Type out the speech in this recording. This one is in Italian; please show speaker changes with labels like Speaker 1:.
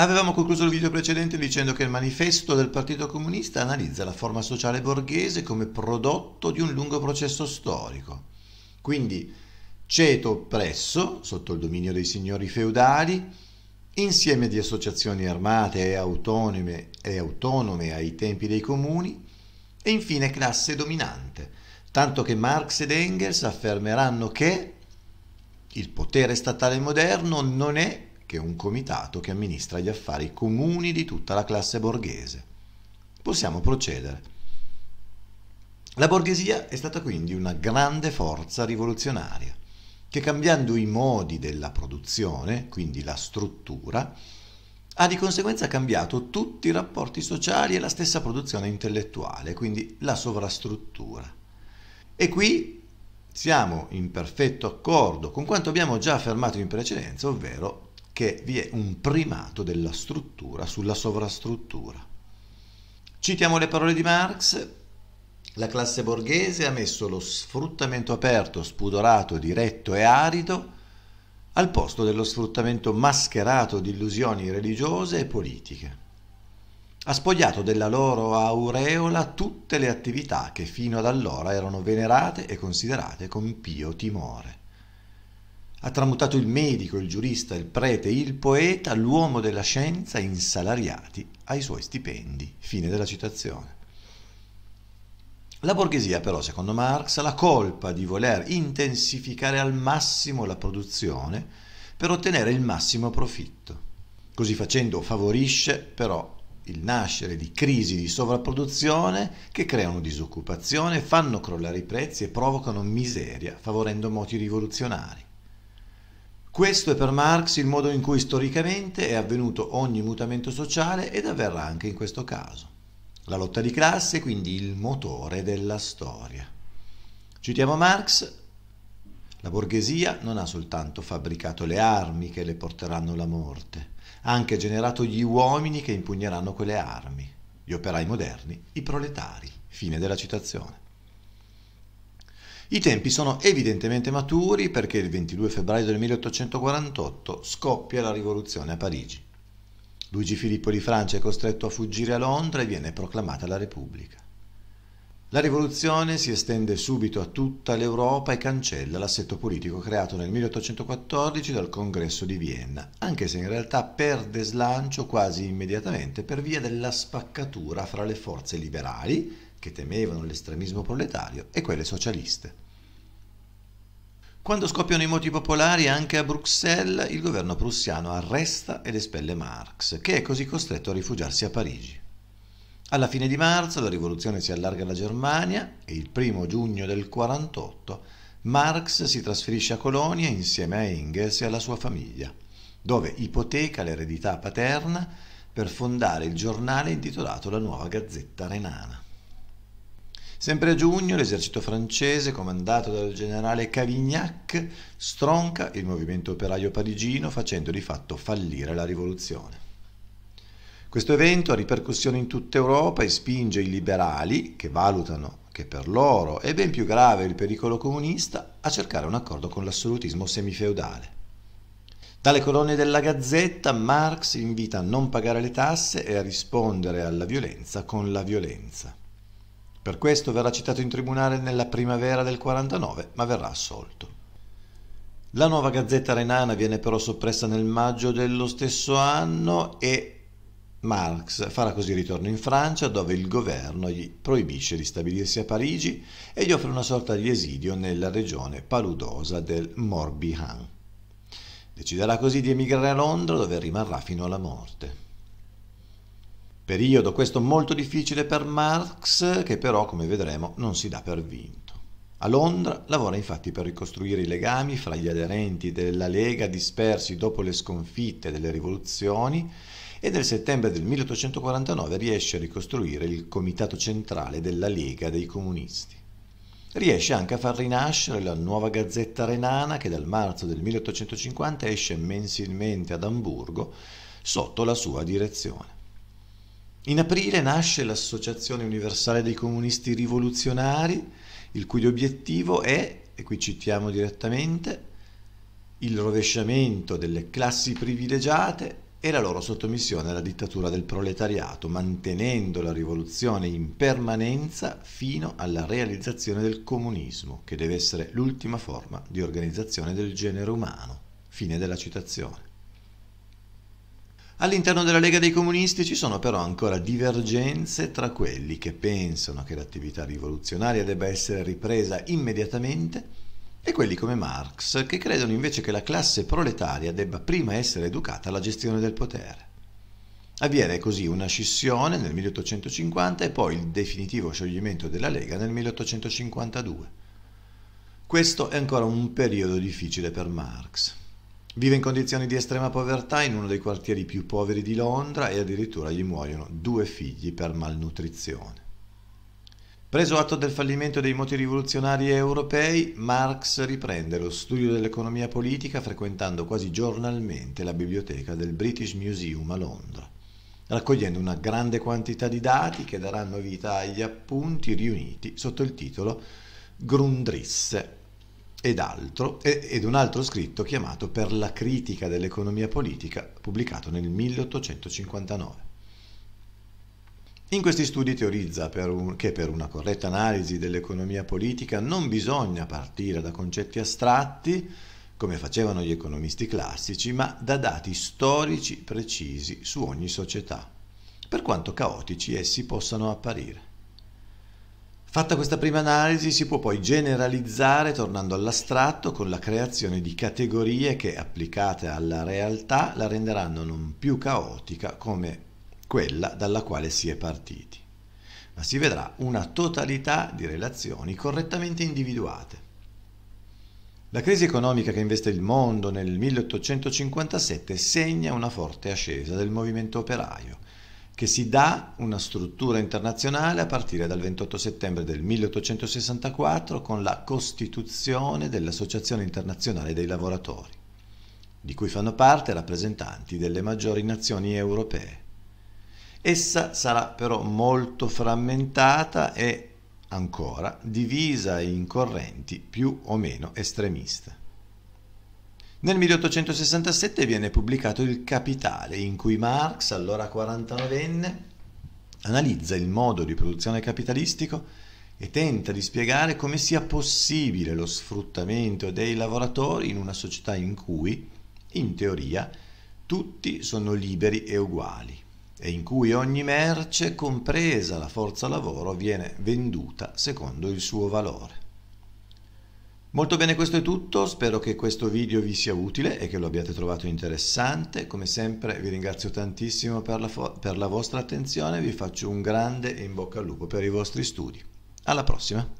Speaker 1: Avevamo concluso il video precedente dicendo che il manifesto del Partito Comunista analizza la forma sociale borghese come prodotto di un lungo processo storico. Quindi ceto oppresso, sotto il dominio dei signori feudali, insieme di associazioni armate e autonome, e autonome ai tempi dei comuni, e infine classe dominante, tanto che Marx ed Engels affermeranno che il potere statale moderno non è che è un comitato che amministra gli affari comuni di tutta la classe borghese. Possiamo procedere. La borghesia è stata quindi una grande forza rivoluzionaria che cambiando i modi della produzione, quindi la struttura, ha di conseguenza cambiato tutti i rapporti sociali e la stessa produzione intellettuale, quindi la sovrastruttura. E qui siamo in perfetto accordo con quanto abbiamo già affermato in precedenza, ovvero che vi è un primato della struttura sulla sovrastruttura. Citiamo le parole di Marx, la classe borghese ha messo lo sfruttamento aperto, spudorato, diretto e arido al posto dello sfruttamento mascherato di illusioni religiose e politiche. Ha spogliato della loro aureola tutte le attività che fino ad allora erano venerate e considerate con pio timore. Ha tramutato il medico, il giurista, il prete, il poeta, l'uomo della scienza in salariati ai suoi stipendi. Fine della citazione. La borghesia però, secondo Marx, ha la colpa di voler intensificare al massimo la produzione per ottenere il massimo profitto. Così facendo favorisce però il nascere di crisi di sovrapproduzione che creano disoccupazione, fanno crollare i prezzi e provocano miseria, favorendo moti rivoluzionari. Questo è per Marx il modo in cui storicamente è avvenuto ogni mutamento sociale ed avverrà anche in questo caso. La lotta di classe è quindi il motore della storia. Citiamo Marx, la borghesia non ha soltanto fabbricato le armi che le porteranno la morte, ha anche generato gli uomini che impugneranno quelle armi, gli operai moderni, i proletari. Fine della citazione. I tempi sono evidentemente maturi perché il 22 febbraio del 1848 scoppia la rivoluzione a Parigi. Luigi Filippo di Francia è costretto a fuggire a Londra e viene proclamata la Repubblica. La rivoluzione si estende subito a tutta l'Europa e cancella l'assetto politico creato nel 1814 dal Congresso di Vienna, anche se in realtà perde slancio quasi immediatamente per via della spaccatura fra le forze liberali che temevano l'estremismo proletario, e quelle socialiste. Quando scoppiano i moti popolari anche a Bruxelles, il governo prussiano arresta ed espelle Marx, che è così costretto a rifugiarsi a Parigi. Alla fine di marzo la rivoluzione si allarga alla Germania e il primo giugno del 48 Marx si trasferisce a Colonia insieme a Engels e alla sua famiglia, dove ipoteca l'eredità paterna per fondare il giornale intitolato La Nuova Gazzetta Renana. Sempre a giugno l'esercito francese, comandato dal generale Cavignac, stronca il movimento operaio parigino facendo di fatto fallire la rivoluzione. Questo evento ha ripercussioni in tutta Europa e spinge i liberali, che valutano che per loro è ben più grave il pericolo comunista, a cercare un accordo con l'assolutismo semifeudale. Dalle colonne della Gazzetta Marx invita a non pagare le tasse e a rispondere alla violenza con la violenza. Per questo verrà citato in tribunale nella primavera del 49, ma verrà assolto. La nuova gazzetta renana viene però soppressa nel maggio dello stesso anno e Marx farà così ritorno in Francia dove il governo gli proibisce di stabilirsi a Parigi e gli offre una sorta di esilio nella regione paludosa del Morbihan. Deciderà così di emigrare a Londra dove rimarrà fino alla morte. Periodo questo molto difficile per Marx, che però, come vedremo, non si dà per vinto. A Londra lavora infatti per ricostruire i legami fra gli aderenti della Lega dispersi dopo le sconfitte delle rivoluzioni e nel settembre del 1849 riesce a ricostruire il comitato centrale della Lega dei Comunisti. Riesce anche a far rinascere la nuova gazzetta renana che dal marzo del 1850 esce mensilmente ad Amburgo sotto la sua direzione. In aprile nasce l'Associazione Universale dei Comunisti Rivoluzionari, il cui obiettivo è, e qui citiamo direttamente, il rovesciamento delle classi privilegiate e la loro sottomissione alla dittatura del proletariato, mantenendo la rivoluzione in permanenza fino alla realizzazione del comunismo, che deve essere l'ultima forma di organizzazione del genere umano. Fine della citazione. All'interno della Lega dei Comunisti ci sono però ancora divergenze tra quelli che pensano che l'attività rivoluzionaria debba essere ripresa immediatamente e quelli come Marx che credono invece che la classe proletaria debba prima essere educata alla gestione del potere. Avviene così una scissione nel 1850 e poi il definitivo scioglimento della Lega nel 1852. Questo è ancora un periodo difficile per Marx. Vive in condizioni di estrema povertà in uno dei quartieri più poveri di Londra e addirittura gli muoiono due figli per malnutrizione. Preso atto del fallimento dei moti rivoluzionari europei, Marx riprende lo studio dell'economia politica frequentando quasi giornalmente la biblioteca del British Museum a Londra, raccogliendo una grande quantità di dati che daranno vita agli appunti riuniti sotto il titolo Grundrisse ed, altro, ed un altro scritto chiamato Per la critica dell'economia politica, pubblicato nel 1859. In questi studi teorizza per un, che per una corretta analisi dell'economia politica non bisogna partire da concetti astratti, come facevano gli economisti classici, ma da dati storici precisi su ogni società, per quanto caotici essi possano apparire. Fatta questa prima analisi si può poi generalizzare tornando all'astratto con la creazione di categorie che applicate alla realtà la renderanno non più caotica come quella dalla quale si è partiti, ma si vedrà una totalità di relazioni correttamente individuate. La crisi economica che investe il mondo nel 1857 segna una forte ascesa del movimento operaio che si dà una struttura internazionale a partire dal 28 settembre del 1864 con la costituzione dell'Associazione internazionale dei lavoratori, di cui fanno parte rappresentanti delle maggiori nazioni europee. Essa sarà però molto frammentata e ancora divisa in correnti più o meno estremiste. Nel 1867 viene pubblicato Il Capitale, in cui Marx, allora 49enne, analizza il modo di produzione capitalistico e tenta di spiegare come sia possibile lo sfruttamento dei lavoratori in una società in cui, in teoria, tutti sono liberi e uguali e in cui ogni merce, compresa la forza lavoro, viene venduta secondo il suo valore. Molto bene, questo è tutto, spero che questo video vi sia utile e che lo abbiate trovato interessante. Come sempre vi ringrazio tantissimo per la, per la vostra attenzione, vi faccio un grande in bocca al lupo per i vostri studi. Alla prossima!